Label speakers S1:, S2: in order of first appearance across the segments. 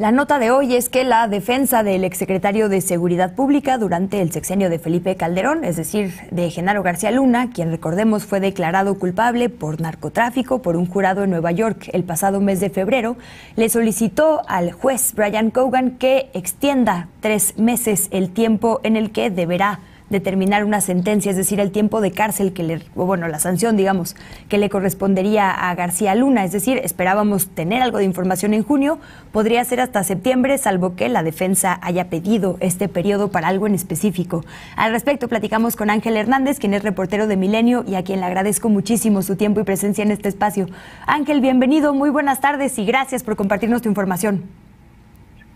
S1: La nota de hoy es que la defensa del exsecretario de Seguridad Pública durante el sexenio de Felipe Calderón, es decir, de Genaro García Luna, quien recordemos fue declarado culpable por narcotráfico por un jurado en Nueva York el pasado mes de febrero, le solicitó al juez Brian Cogan que extienda tres meses el tiempo en el que deberá determinar una sentencia, es decir, el tiempo de cárcel que le, o bueno, la sanción, digamos, que le correspondería a García Luna. Es decir, esperábamos tener algo de información en junio, podría ser hasta septiembre, salvo que la defensa haya pedido este periodo para algo en específico. Al respecto, platicamos con Ángel Hernández, quien es reportero de Milenio y a quien le agradezco muchísimo su tiempo y presencia en este espacio. Ángel, bienvenido, muy buenas tardes y gracias por compartirnos tu información.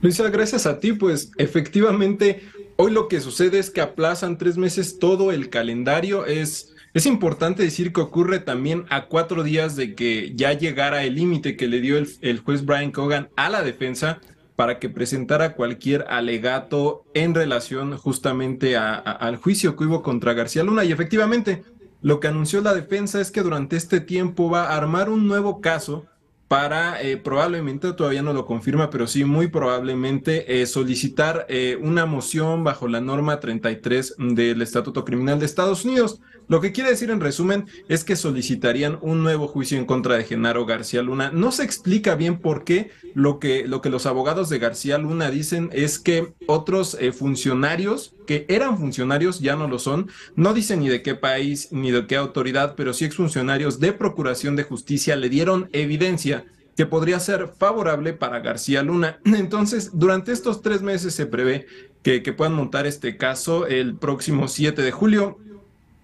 S2: Luisa, gracias a ti, pues efectivamente hoy lo que sucede es que aplazan tres meses todo el calendario. Es, es importante decir que ocurre también a cuatro días de que ya llegara el límite que le dio el, juez Brian Cogan a la defensa para que presentara cualquier alegato en relación justamente al juicio que hubo contra García Luna. Y efectivamente, lo que anunció la defensa es que durante este tiempo va a armar un nuevo caso para eh, probablemente, todavía no lo confirma, pero sí muy probablemente eh, solicitar eh, una moción bajo la norma 33 del Estatuto Criminal de Estados Unidos lo que quiere decir en resumen es que solicitarían un nuevo juicio en contra de Genaro García Luna. No se explica bien por qué lo que, lo que los abogados de García Luna dicen es que otros eh, funcionarios que eran funcionarios, ya no lo son, no dicen ni de qué país ni de qué autoridad, pero sí funcionarios de Procuración de Justicia le dieron evidencia que podría ser favorable para García Luna. Entonces, durante estos tres meses se prevé que, que puedan montar este caso el próximo 7 de julio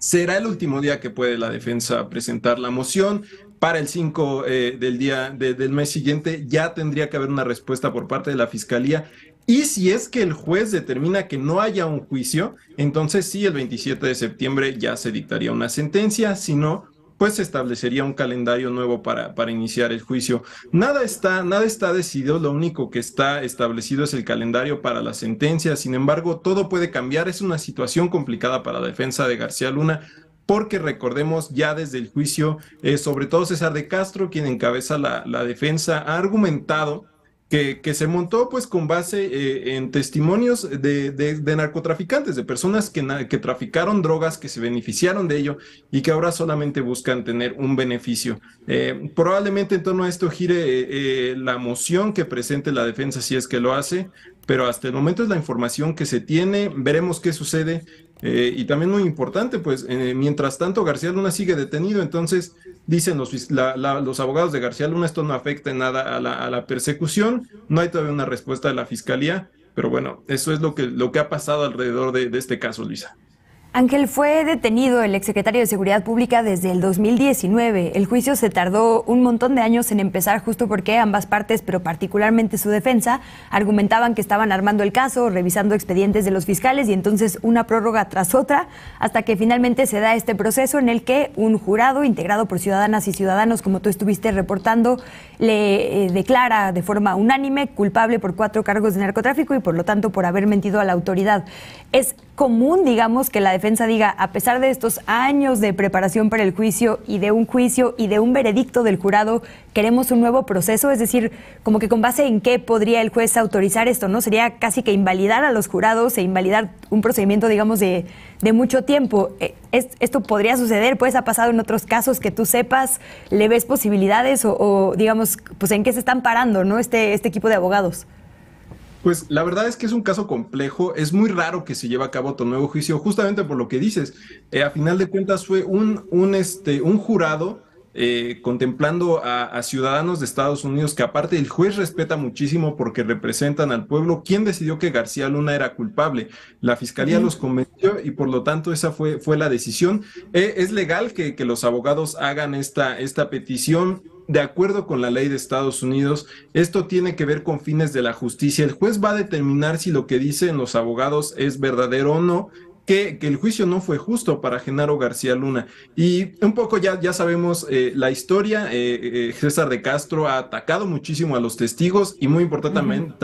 S2: será el último día que puede la defensa presentar la moción. Para el 5 eh, del día del mes siguiente ya tendría que haber una respuesta por parte de la fiscalía. Y si es que el juez determina que no haya un juicio, entonces sí, el 27 de septiembre ya se dictaría una sentencia, si no, pues se establecería un calendario nuevo para, para iniciar el juicio. Nada está, nada está decidido, lo único que está establecido es el calendario para la sentencia, sin embargo, todo puede cambiar, es una situación complicada para la defensa de García Luna, porque recordemos ya desde el juicio, eh, sobre todo César de Castro, quien encabeza la, la defensa, ha argumentado que, se montó pues con base eh, en testimonios de, narcotraficantes, de personas que, que, traficaron drogas, que se beneficiaron de ello y que ahora solamente buscan tener un beneficio. Eh, probablemente en torno a esto gire eh, la moción que presente la defensa si es que lo hace, pero hasta el momento es la información que se tiene, veremos qué sucede eh, y también muy importante, pues eh, mientras tanto García Luna sigue detenido, entonces dicen los, los abogados de García Luna, esto no afecta en nada a la, a la, persecución, no hay todavía una respuesta de la fiscalía, pero bueno, eso es lo que, lo que ha pasado alrededor de, de este caso, Luisa.
S1: Ángel fue detenido el exsecretario de Seguridad Pública desde el 2019. El juicio se tardó un montón de años en empezar justo porque ambas partes, pero particularmente su defensa, argumentaban que estaban armando el caso, revisando expedientes de los fiscales y entonces una prórroga tras otra, hasta que finalmente se da este proceso en el que un jurado integrado por ciudadanas y ciudadanos, como tú estuviste reportando, le eh, declara de forma unánime culpable por cuatro cargos de narcotráfico y por lo tanto por haber mentido a la autoridad. Es común, digamos, que la defensa diga, a pesar de estos años de preparación para el juicio y de un juicio y de un veredicto del jurado, queremos un nuevo proceso? Es decir, como que con base en qué podría el juez autorizar esto, ¿no? Sería casi que invalidar a los jurados e invalidar un procedimiento, digamos, de, mucho tiempo. Eh, ¿Esto podría suceder? ¿Pues ha pasado en otros casos que tú sepas? ¿Le ves posibilidades o, digamos, pues en qué se están parando, ¿no? Este, este equipo de abogados.
S2: Pues la verdad es que es un caso complejo, es muy raro que se lleve a cabo otro nuevo juicio, justamente por lo que dices. Eh, a final de cuentas fue un, un, este, un jurado eh, contemplando a, ciudadanos de Estados Unidos que aparte el juez respeta muchísimo porque representan al pueblo. ¿Quién decidió que García Luna era culpable? La fiscalía los convenció y por lo tanto esa fue, fue la decisión. Eh, es legal que, los abogados hagan esta, esta petición de acuerdo con la ley de Estados Unidos, esto tiene que ver con fines de la justicia. El juez va a determinar si lo que dicen los abogados es verdadero o no que, el juicio no fue justo para Genaro García Luna. Y un poco ya, ya sabemos eh, la historia, eh, eh, César de Castro ha atacado muchísimo a los testigos y muy importante también,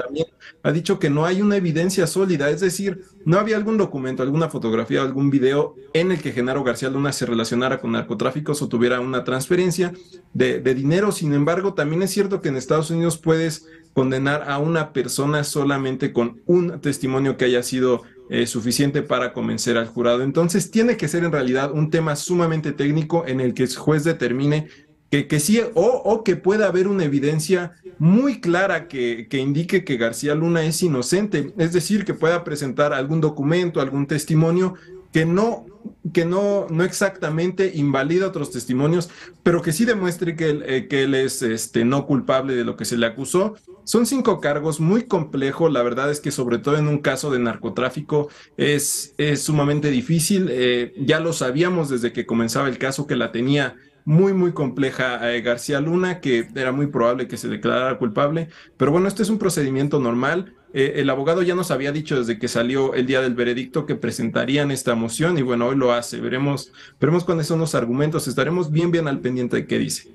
S2: ha dicho que no hay una evidencia sólida, es decir, no había algún documento, alguna fotografía, algún video en el que Genaro García Luna se relacionara con narcotráficos o tuviera una transferencia de dinero. Sin embargo, también es cierto que en Estados Unidos puedes condenar a una persona solamente con un testimonio que haya sido eh, suficiente para convencer al jurado. Entonces tiene que ser en realidad un tema sumamente técnico en el que el juez determine que, que sí o, o, que pueda haber una evidencia muy clara que, que indique que García Luna es inocente, es decir, que pueda presentar algún documento, algún testimonio que no que no, no exactamente invalida otros testimonios, pero que sí demuestre eh, que él, es este, no culpable de lo que se le acusó. Son cinco cargos, muy complejos. la verdad es que sobre todo en un caso de narcotráfico es, sumamente difícil. Eh, ya lo sabíamos desde que comenzaba el caso que la tenía muy, muy compleja eh, García Luna, que era muy probable que se declarara culpable, pero bueno, este es un procedimiento normal eh, el abogado ya nos había dicho desde que salió el día del veredicto que presentarían esta moción y bueno, hoy lo hace. Veremos, veremos cuáles son los argumentos. Estaremos bien, bien al pendiente de qué dice.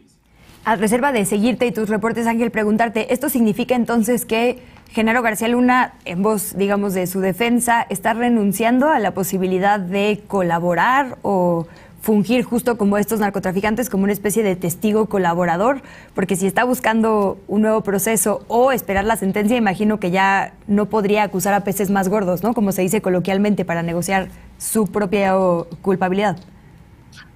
S1: A reserva de seguirte y tus reportes, Ángel, preguntarte, ¿esto significa entonces que Genaro García Luna, en voz, digamos, de su defensa, está renunciando a la posibilidad de colaborar o fungir justo como estos narcotraficantes, como una especie de testigo colaborador, porque si está buscando un nuevo proceso o esperar la sentencia, imagino que ya no podría acusar a peces más gordos, ¿no? Como se dice coloquialmente, para negociar su propia culpabilidad.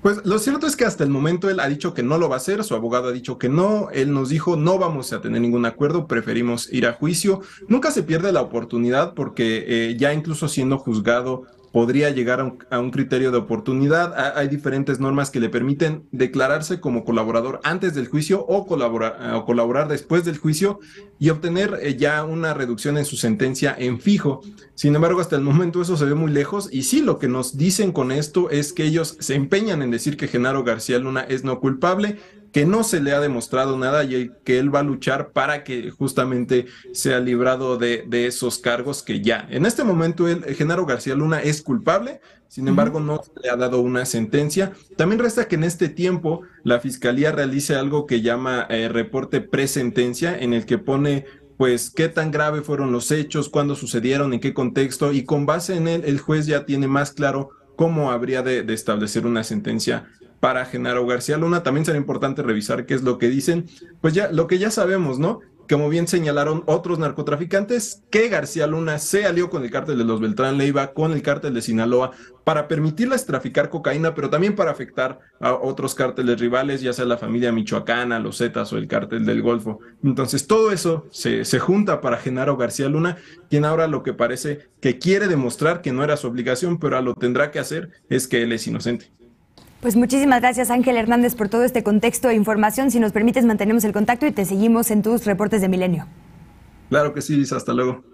S2: Pues lo cierto es que hasta el momento él ha dicho que no lo va a hacer, su abogado ha dicho que no, él nos dijo no vamos a tener ningún acuerdo, preferimos ir a juicio. Nunca se pierde la oportunidad porque eh, ya incluso siendo juzgado podría llegar a un, criterio de oportunidad. hay diferentes normas que le permiten declararse como colaborador antes del juicio o, colaborar eh, o colaborar después del juicio y obtener eh, ya una reducción en su sentencia en fijo. Sin embargo, hasta el momento eso se ve muy lejos y sí, lo que nos dicen con esto es que ellos se empeñan en decir que Genaro García Luna es no culpable, que no se le ha demostrado nada y que él va a luchar para que justamente sea librado de, esos cargos que ya. En este momento, el eh, Genaro García Luna es culpable, sin embargo, no le ha dado una sentencia. También resta que en este tiempo la Fiscalía realice algo que llama eh, reporte presentencia, en el que pone pues qué tan grave fueron los hechos, cuándo sucedieron, en qué contexto, y con base en él el juez ya tiene más claro cómo habría de, de establecer una sentencia para Genaro García Luna. También será importante revisar qué es lo que dicen. Pues ya, lo que ya sabemos, ¿no? Como bien señalaron otros narcotraficantes, que García Luna se alió con el cártel de los Beltrán Leiva, con el cártel de Sinaloa, para permitirles traficar cocaína, pero también para afectar a otros cárteles rivales, ya sea la familia michoacana, los Zetas o el cártel del Golfo. Entonces, todo eso se, junta para Genaro García Luna, quien ahora lo que parece que quiere demostrar que no era su obligación, pero lo tendrá que hacer, es que él es inocente.
S1: Pues muchísimas gracias Ángel Hernández por todo este contexto e información. Si nos permites, mantenemos el contacto y te seguimos en tus reportes de Milenio.
S2: Claro que sí, hasta luego.